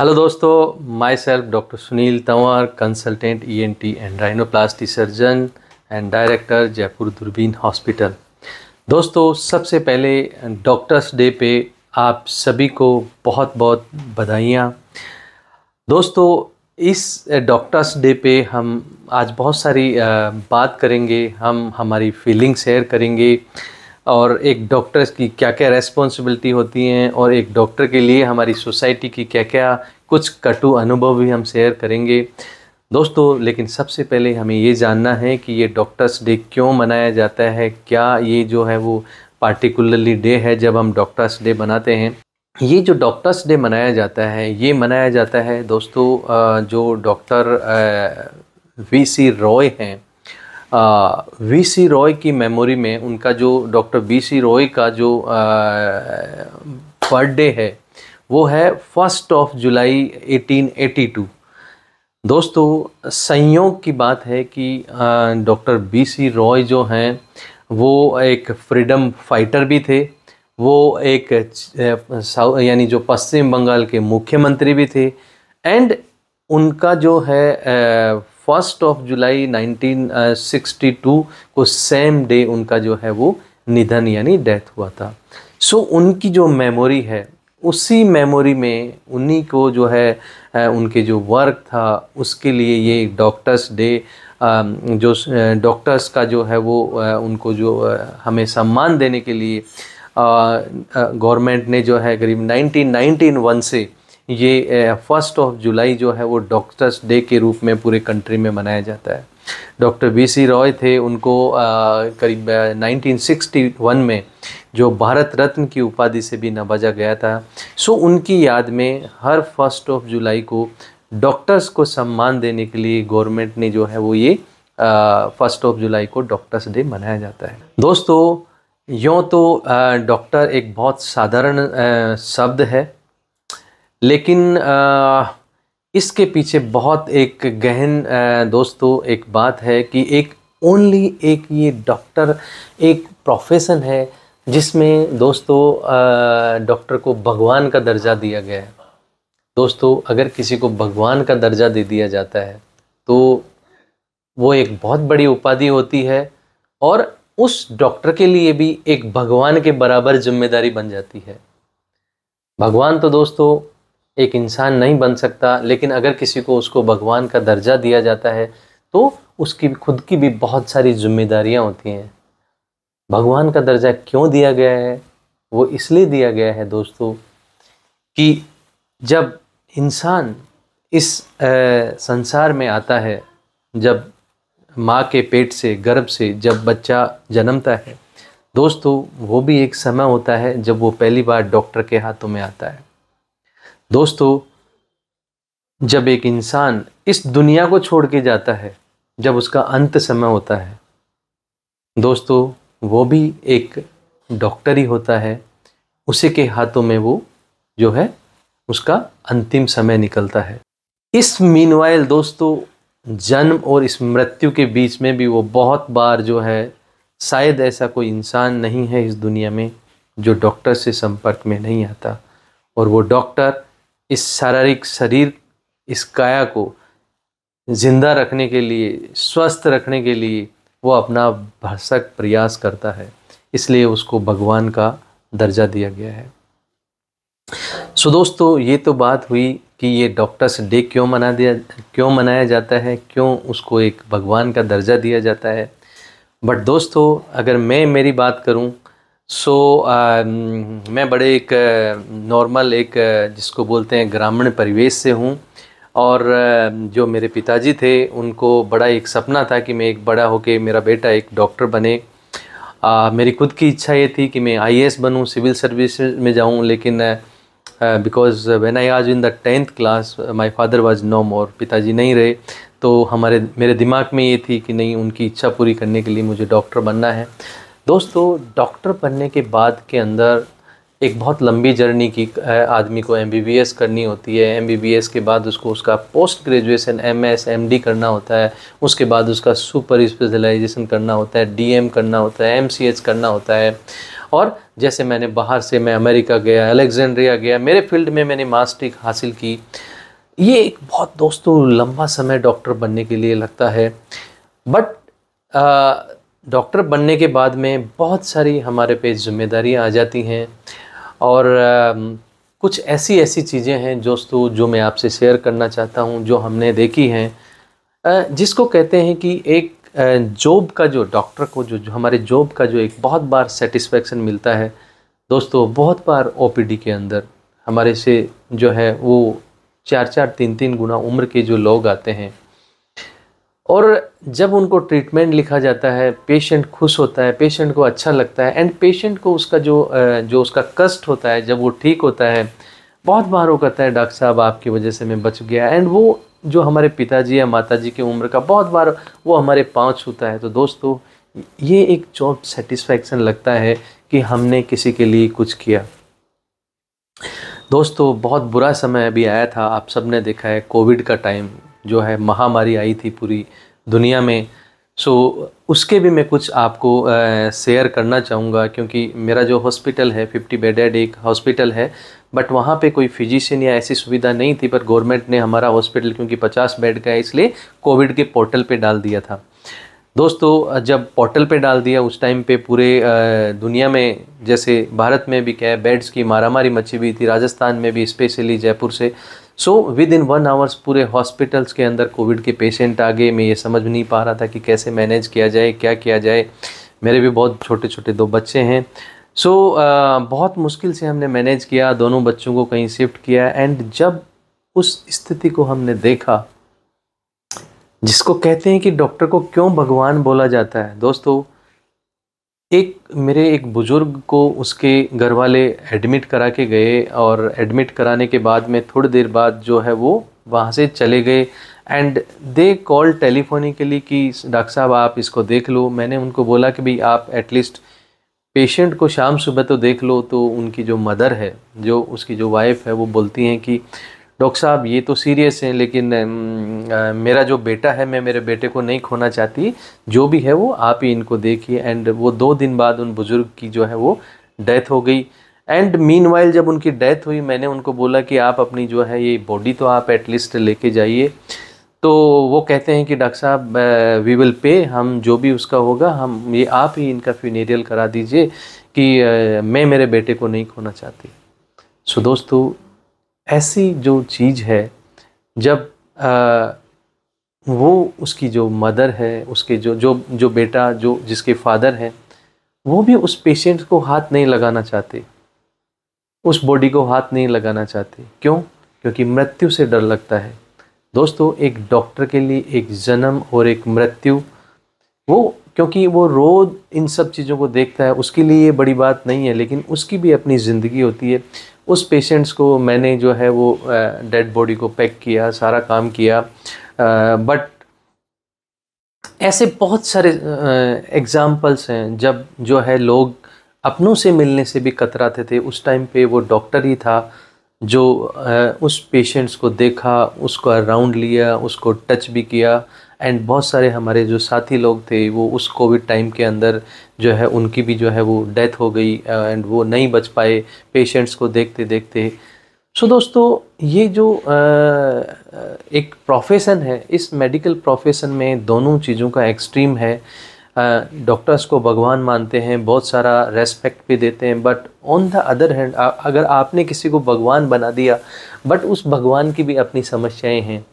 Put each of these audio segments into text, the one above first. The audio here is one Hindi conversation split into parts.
हेलो दोस्तों myself doctor Sunil Tanwar consultant ENT and rhinoplasty surgeon and director Jaipur Doorbeen hospital दोस्तों सबसे पहले डॉक्टर्स डे पे आप सभी को बहुत बहुत बधाइयाँ दोस्तों इस डॉक्टर्स डे पे हम आज बहुत सारी बात करेंगे हम हमारी फीलिंग शेयर करेंगे और एक डॉक्टर की क्या क्या रेस्पॉन्सिबिलिटी होती हैं और एक डॉक्टर के लिए हमारी सोसाइटी की क्या क्या कुछ कटु अनुभव भी हम शेयर करेंगे दोस्तों लेकिन सबसे पहले हमें ये जानना है कि ये डॉक्टर्स डे क्यों मनाया जाता है क्या ये जो है वो पार्टिकुलरली डे है जब हम डॉक्टर्स डे मनाते हैं ये जो डॉक्टर्स डे मनाया जाता है ये मनाया जाता है दोस्तों जो डॉक्टर वी सी रॉय हैं वी सी रॉय की मेमोरी में उनका जो डॉक्टर बी सी रॉय का जो बर्थडे है वो है फर्स्ट ऑफ जुलाई 1882 दोस्तों संयोग की बात है कि डॉक्टर बी सी रॉय जो हैं वो एक फ्रीडम फाइटर भी थे वो एक यानी जो पश्चिम बंगाल के मुख्यमंत्री भी थे एंड उनका जो है फर्स्ट ऑफ जुलाई 1962 को सेम डे उनका जो है वो निधन यानी डेथ हुआ था सो so, उनकी जो मेमोरी है उसी मेमोरी में उन्हीं को जो है उनके जो वर्क था उसके लिए ये डॉक्टर्स डे जो डॉक्टर्स का जो है वो उनको जो हमें सम्मान देने के लिए गवर्नमेंट ने जो है करीब 1991 से ये फर्स्ट ऑफ जुलाई जो है वो डॉक्टर्स डे के रूप में पूरे कंट्री में मनाया जाता है डॉक्टर बी सी रॉय थे उनको करीब 1961 में जो भारत रत्न की उपाधि से भी नवाजा गया था सो उनकी याद में हर फर्स्ट ऑफ जुलाई को डॉक्टर्स को सम्मान देने के लिए गवर्नमेंट ने जो है वो ये फर्स्ट ऑफ जुलाई को डॉक्टर्स डे मनाया जाता है दोस्तों यूँ तो डॉक्टर एक बहुत साधारण शब्द है लेकिन इसके पीछे बहुत एक गहन दोस्तों एक बात है कि एक ओनली एक ये डॉक्टर एक प्रोफेशन है जिसमें दोस्तों डॉक्टर को भगवान का दर्जा दिया गया है दोस्तों अगर किसी को भगवान का दर्जा दे दिया जाता है तो वो एक बहुत बड़ी उपाधि होती है और उस डॉक्टर के लिए भी एक भगवान के बराबर जिम्मेदारी बन जाती है भगवान तो दोस्तों एक इंसान नहीं बन सकता लेकिन अगर किसी को उसको भगवान का दर्जा दिया जाता है तो उसकी खुद की भी बहुत सारी जिम्मेदारियाँ होती हैं भगवान का दर्जा क्यों दिया गया है वो इसलिए दिया गया है दोस्तों कि जब इंसान इस ए, संसार में आता है जब माँ के पेट से गर्भ से जब बच्चा जन्मता है दोस्तों वो भी एक समय होता है जब वो पहली बार डॉक्टर के हाथों में आता है दोस्तों जब एक इंसान इस दुनिया को छोड़ के जाता है जब उसका अंत समय होता है दोस्तों वो भी एक डॉक्टर ही होता है उसी के हाथों में वो जो है उसका अंतिम समय निकलता है इस मीनवाइल दोस्तों जन्म और इस मृत्यु के बीच में भी वो बहुत बार जो है शायद ऐसा कोई इंसान नहीं है इस दुनिया में जो डॉक्टर से संपर्क में नहीं आता और वो डॉक्टर इस शारीरिक शरीर इस काया को जिंदा रखने के लिए स्वस्थ रखने के लिए वो अपना भरसक प्रयास करता है इसलिए उसको भगवान का दर्जा दिया गया है सो so, दोस्तों ये तो बात हुई कि ये डॉक्टर्स डे क्यों मना दिया क्यों मनाया जाता है क्यों उसको एक भगवान का दर्जा दिया जाता है बट दोस्तों अगर मैं मेरी बात करूं सो so, uh, मैं बड़े एक नॉर्मल uh, एक uh, जिसको बोलते हैं ग्रामीण परिवेश से हूँ और uh, जो मेरे पिताजी थे उनको बड़ा एक सपना था कि मैं एक बड़ा होके मेरा बेटा एक डॉक्टर बने आ, मेरी खुद की इच्छा ये थी कि मैं आई बनूं सिविल सर्विस में जाऊं लेकिन बिकॉज व्हेन आई आज in the tenth class my father was no more पिताजी नहीं रहे तो हमारे मेरे दिमाग में ये थी कि नहीं उनकी इच्छा पूरी करने के लिए मुझे डॉक्टर बनना है दोस्तों डॉक्टर बनने के बाद के अंदर एक बहुत लंबी जर्नी की आदमी को एम करनी होती है एम के बाद उसको उसका पोस्ट ग्रेजुएसन एम एस करना होता है उसके बाद उसका सुपर स्पेशलाइजेशन करना होता है डी करना होता है एम करना होता है और जैसे मैंने बाहर से मैं अमेरिका गया अलेक्जेंड्रिया गया मेरे फील्ड में मैंने मास्टरी हासिल की ये एक बहुत दोस्तों लंबा समय डॉक्टर बनने के लिए लगता है बट डॉक्टर बनने के बाद में बहुत सारी हमारे पे जिम्मेदारियां आ जाती हैं और कुछ ऐसी ऐसी चीज़ें हैं दोस्तों जो मैं आपसे शेयर करना चाहता हूं जो हमने देखी हैं जिसको कहते हैं कि एक जॉब का जो डॉक्टर को जो, जो हमारे जॉब का जो एक बहुत बार सेटिस्फेक्शन मिलता है दोस्तों बहुत बार ओ के अंदर हमारे से जो है वो चार चार तीन तीन गुना उम्र के जो लोग आते हैं और जब उनको ट्रीटमेंट लिखा जाता है पेशेंट खुश होता है पेशेंट को अच्छा लगता है एंड पेशेंट को उसका जो जो उसका कष्ट होता है जब वो ठीक होता है बहुत बार वो कहता है डॉक्टर साहब आपकी वजह से मैं बच गया एंड वो जो हमारे पिताजी या माताजी की उम्र का बहुत बार वो हमारे पाँव छूता है तो दोस्तों ये एक जॉब सेटिस्फैक्शन लगता है कि हमने किसी के लिए कुछ किया दोस्तों बहुत बुरा समय अभी आया था आप सब ने देखा है कोविड का टाइम जो है महामारी आई थी पूरी दुनिया में सो so, उसके भी मैं कुछ आपको शेयर करना चाहूँगा क्योंकि मेरा जो हॉस्पिटल है फिफ्टी बेडेड एक हॉस्पिटल है बट वहाँ पे कोई फिजिशियन या ऐसी सुविधा नहीं थी पर गवर्नमेंट ने हमारा हॉस्पिटल क्योंकि पचास बेड का है इसलिए कोविड के पोर्टल पे डाल दिया था दोस्तों जब पोर्टल पे डाल दिया उस टाइम पे पूरे दुनिया में जैसे भारत में भी क्या है बेड्स की मारामारी मची हुई थी राजस्थान में भी स्पेशली जयपुर से so within one hours पूरे हॉस्पिटल्स के अंदर कोविड के पेशेंट आ गए मैं ये समझ नहीं पा रहा था कि कैसे मैनेज किया जाए क्या किया जाए मेरे भी बहुत छोटे छोटे दो बच्चे हैं सो so, uh, बहुत मुश्किल से हमने मैनेज किया दोनों बच्चों को कहीं शिफ्ट किया एंड जब उस स्थिति को हमने देखा जिसको कहते हैं कि डॉक्टर को क्यों भगवान बोला जाता है दोस्तों एक मेरे एक बुज़ुर्ग को उसके घर वाले एडमिट करा के गए और एडमिट कराने के बाद में थोड़ी देर बाद जो है वो वहाँ से चले गए एंड दे कॉल टेलीफोनिकली कि डॉक्टर साहब आप इसको देख लो मैंने उनको बोला कि भाई आप एटलीस्ट पेशेंट को शाम सुबह तो देख लो तो उनकी जो मदर है जो उसकी जो वाइफ है वो बोलती हैं कि डॉक्टर साहब ये तो सीरियस है लेकिन आ, मेरा जो बेटा है मैं मेरे बेटे को नहीं खोना चाहती जो भी है वो आप ही इनको देखिए एंड वो दो दिन बाद उन बुज़ुर्ग की जो है वो डेथ हो गई एंड मीन जब उनकी डेथ हुई मैंने उनको बोला कि आप अपनी जो है ये बॉडी तो आप एटलीस्ट लेके जाइए तो वो कहते हैं कि डॉक्टर साहब वी विल पे हम जो भी उसका होगा हम ये आप ही इनका फ्यूनेरियल करा दीजिए कि मैं मेरे बेटे को नहीं खोना चाहती सो दोस्तों ऐसी जो चीज़ है जब आ, वो उसकी जो मदर है उसके जो जो जो बेटा जो जिसके फादर हैं वो भी उस पेशेंट को हाथ नहीं लगाना चाहते उस बॉडी को हाथ नहीं लगाना चाहते क्यों क्योंकि मृत्यु से डर लगता है दोस्तों एक डॉक्टर के लिए एक जन्म और एक मृत्यु वो क्योंकि वो रोज़ इन सब चीज़ों को देखता है उसके लिए ये बड़ी बात नहीं है लेकिन उसकी भी अपनी ज़िंदगी होती है उस पेशेंट्स को मैंने जो है वो डेड बॉडी को पैक किया सारा काम किया बट ऐसे बहुत सारे एग्ज़ाम्पल्स हैं जब जो है लोग अपनों से मिलने से भी कतराते थे उस टाइम पे वो डॉक्टर ही था जो उस पेशेंट्स को देखा उसको अराउंड लिया उसको टच भी किया एंड बहुत सारे हमारे जो साथी लोग थे वो उस कोविड टाइम के अंदर जो है उनकी भी जो है वो डेथ हो गई एंड uh, वो नहीं बच पाए पेशेंट्स को देखते देखते सो so, दोस्तों ये जो आ, uh, uh, एक प्रोफेशन है इस मेडिकल प्रोफेशन में दोनों चीज़ों का एक्सट्रीम है डॉक्टर्स को भगवान मानते हैं बहुत सारा रेस्पेक्ट भी देते हैं but on the other hand अगर आपने किसी को भगवान बना दिया बट उस भगवान की भी अपनी समस्याएं हैं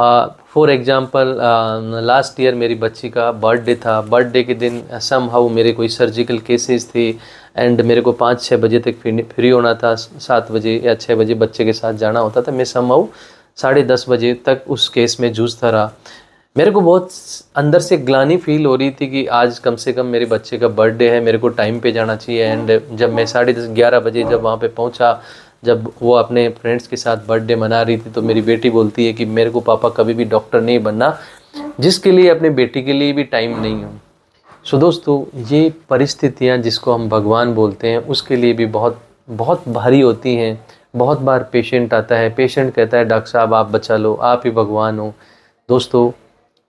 फॉर एग्ज़ाम्पल लास्ट ईयर मेरी बच्ची का बर्थडे था बर्थडे के दिन सम uh, हाउ मेरे कोई सर्जिकल केसेस थे एंड मेरे को पाँच छः बजे तक फ्री होना था सात बजे या छः बजे बच्चे के साथ जाना होता था मैं सम हाउ साढ़े दस बजे तक उस केस में जूझता रहा मेरे को बहुत अंदर से ग्लानी फील हो रही थी कि आज कम से कम मेरे बच्चे का बर्थडे है मेरे को टाइम पे जाना चाहिए एंड जब मैं साढ़े दस ग्यारह बजे जब वहाँ पे पहुँचा जब वो अपने फ्रेंड्स के साथ बर्थडे मना रही थी तो मेरी बेटी बोलती है कि मेरे को पापा कभी भी डॉक्टर नहीं बनना जिसके लिए अपने बेटी के लिए भी टाइम नहीं हो सो दोस्तों ये परिस्थितियाँ जिसको हम भगवान बोलते हैं उसके लिए भी बहुत बहुत भारी होती हैं बहुत बार पेशेंट आता है पेशेंट कहता है डॉक्टर साहब आप बचा लो आप ही भगवान हो दोस्तों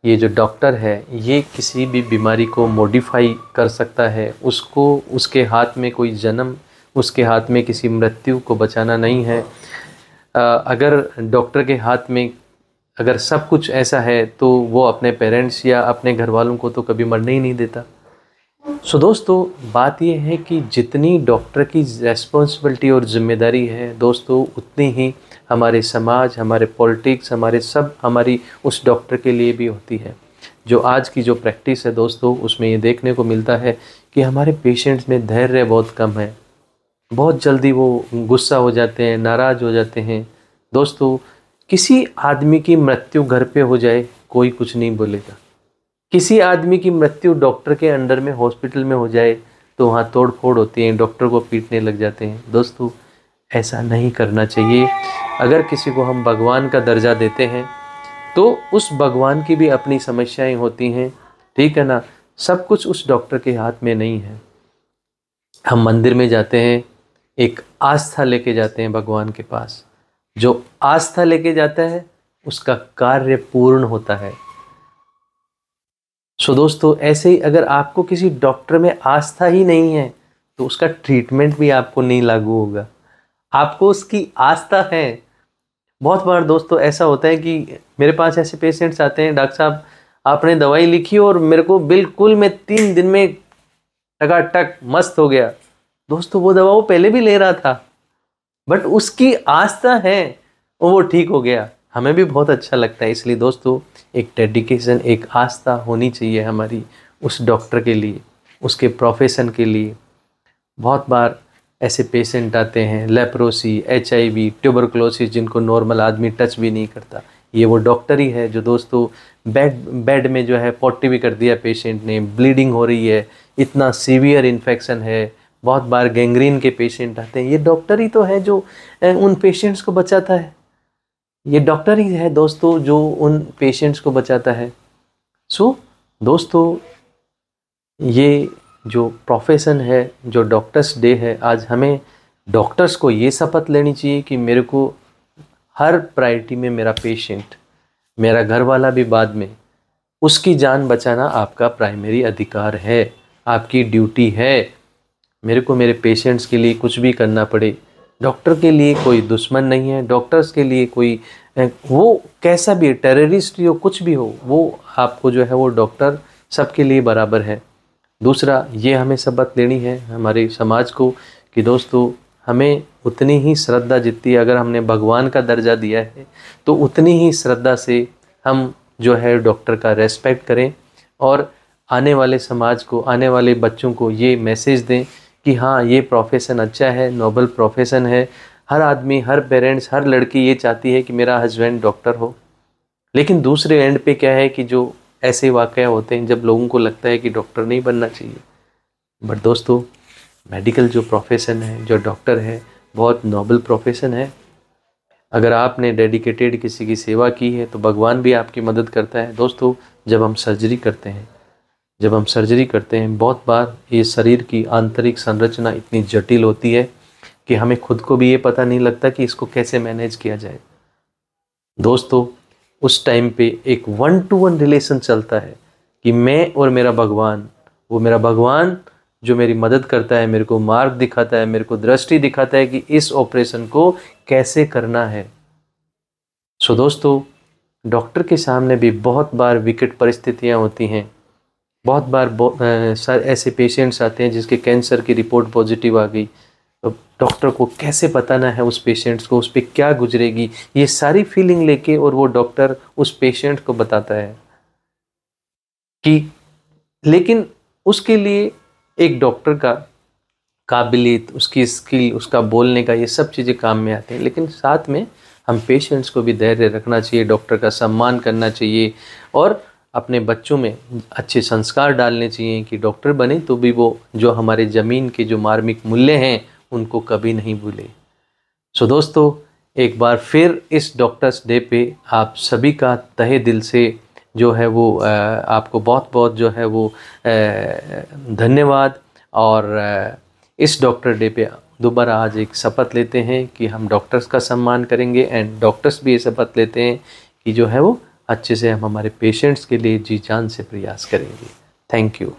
ये जो डॉक्टर है ये किसी भी बीमारी को मॉडिफाई कर सकता है उसको उसके हाथ में कोई जन्म उसके हाथ में किसी मृत्यु को बचाना नहीं है अगर डॉक्टर के हाथ में अगर सब कुछ ऐसा है तो वो अपने पेरेंट्स या अपने घर वालों को तो कभी मरने ही नहीं देता सो दोस्तों बात यह है कि जितनी डॉक्टर की रेस्पॉन्सिबिलिटी और जिम्मेदारी है दोस्तों उतनी ही हमारे समाज हमारे पॉलिटिक्स हमारे सब हमारी उस डॉक्टर के लिए भी होती है जो आज की जो प्रैक्टिस है दोस्तों उसमें ये देखने को मिलता है कि हमारे पेशेंट्स में धैर्य बहुत कम है बहुत जल्दी वो गुस्सा हो जाते हैं नाराज़ हो जाते हैं दोस्तों किसी आदमी की मृत्यु घर पे हो जाए कोई कुछ नहीं बोलेगा किसी आदमी की मृत्यु डॉक्टर के अंडर में हॉस्पिटल में हो जाए तो वहाँ तोड़ फोड़ होती है डॉक्टर को पीटने लग जाते हैं दोस्तों ऐसा नहीं करना चाहिए अगर किसी को हम भगवान का दर्जा देते हैं तो उस भगवान की भी अपनी समस्याएं होती हैं ठीक है ना सब कुछ उस डॉक्टर के हाथ में नहीं है हम मंदिर में जाते हैं एक आस्था लेके जाते हैं भगवान के पास जो आस्था लेके जाता है उसका कार्य पूर्ण होता है सो दोस्तों ऐसे ही अगर आपको किसी डॉक्टर में आस्था ही नहीं है तो उसका ट्रीटमेंट भी आपको नहीं लागू होगा आपको उसकी आस्था है बहुत बार दोस्तों ऐसा होता है कि मेरे पास ऐसे पेशेंट्स आते हैं डॉक्टर साहब आपने दवाई लिखी और मेरे को बिल्कुल मैं तीन दिन में टकाटक मस्त हो गया दोस्तों वो दवा वो पहले भी ले रहा था बट उसकी आस्था है और वो ठीक हो गया हमें भी बहुत अच्छा लगता है इसलिए दोस्तों एक डेडिकेशन एक आस्था होनी चाहिए हमारी उस डॉक्टर के लिए उसके प्रोफेशन के लिए बहुत बार ऐसे पेशेंट आते हैं leprosy H I V tuberculosis जिनको नॉर्मल आदमी टच भी नहीं करता ये वो डॉक्टर ही है जो दोस्तों बेड बेड में जो है पॉटी भी कर दिया पेशेंट ने ब्लीडिंग हो रही है इतना सीवियर इन्फेक्शन है बहुत बार गैंग्रीन के पेशेंट आते हैं ये डॉक्टर ही तो है जो उन पेशेंट्स को बचाता है ये डॉक्टर ही है दोस्तों जो उन पेशेंट्स को बचाता है सो दोस्तों ये जो प्रोफेशन है जो डॉक्टर्स डे है आज हमें डॉक्टर्स को ये शपथ लेनी चाहिए कि मेरे को हर प्रायरिटी में मेरा पेशेंट मेरा घर वाला भी बाद में उसकी जान बचाना आपका प्राइमरी अधिकार है आपकी ड्यूटी है मेरे को मेरे पेशेंट्स के लिए कुछ भी करना पड़े डॉक्टर के लिए कोई दुश्मन नहीं है डॉक्टर्स के लिए कोई वो कैसा भी टेररिस्ट हो कुछ भी हो वो आपको जो है वो डॉक्टर सबके लिए बराबर है दूसरा ये हमें सबक देनी है हमारे समाज को कि दोस्तों हमें उतनी ही श्रद्धा जितनी अगर हमने भगवान का दर्जा दिया है तो उतनी ही श्रद्धा से हम जो है डॉक्टर का रेस्पेक्ट करें और आने वाले समाज को आने वाले बच्चों को ये मैसेज दें कि हाँ ये प्रोफेशन अच्छा है नोबल प्रोफेशन है हर आदमी हर पेरेंट्स हर लड़की ये चाहती है कि मेरा हस्बैंड डॉक्टर हो लेकिन दूसरे एंड पे क्या है कि जो ऐसे वाक़ होते हैं जब लोगों को लगता है कि डॉक्टर नहीं बनना चाहिए बट दोस्तों मेडिकल जो प्रोफेशन है जो डॉक्टर है बहुत नोबल प्रोफेशन है अगर आपने डेडिकेटेड किसी की सेवा की है तो भगवान भी आपकी मदद करता है दोस्तों जब हम सर्जरी करते हैं जब हम सर्जरी करते हैं बहुत बार ये शरीर की आंतरिक संरचना इतनी जटिल होती है कि हमें खुद को भी ये पता नहीं लगता कि इसको कैसे मैनेज किया जाए दोस्तों उस टाइम पे एक वन टू वन रिलेशन चलता है कि मैं और मेरा भगवान वो मेरा भगवान जो मेरी मदद करता है मेरे को मार्ग दिखाता है मेरे को दृष्टि दिखाता है कि इस ऑपरेशन को कैसे करना है सो दोस्तों डॉक्टर के सामने भी बहुत बार विकट परिस्थितियाँ होती हैं बहुत बार सर ऐसे पेशेंट्स आते हैं जिसके कैंसर की रिपोर्ट पॉजिटिव आ गई डॉक्टर तो को कैसे बताना है उस पेशेंट्स को उस पर क्या गुजरेगी ये सारी फीलिंग लेके और वो डॉक्टर उस पेशेंट को बताता है कि लेकिन उसके लिए एक डॉक्टर का काबिलियत उसकी स्किल उसका बोलने का ये सब चीज़ें काम में आते हैं लेकिन साथ में हम पेशेंट्स को भी धैर्य रखना चाहिए डॉक्टर का सम्मान करना चाहिए और अपने बच्चों में अच्छे संस्कार डालने चाहिए कि डॉक्टर बने तो भी वो जो हमारे ज़मीन के जो मार्मिक मूल्य हैं उनको कभी नहीं भूले सो दोस्तों एक बार फिर इस डॉक्टर्स डे पे आप सभी का तहे दिल से जो है वो आपको बहुत बहुत जो है वो धन्यवाद और इस डॉक्टर डे पे दोबारा आज एक शपथ लेते हैं कि हम डॉक्टर्स का सम्मान करेंगे एंड डॉक्टर्स भी ये शपथ लेते हैं कि जो है वो अच्छे से हम हमारे पेशेंट्स के लिए जी जान से प्रयास करेंगे थैंक यू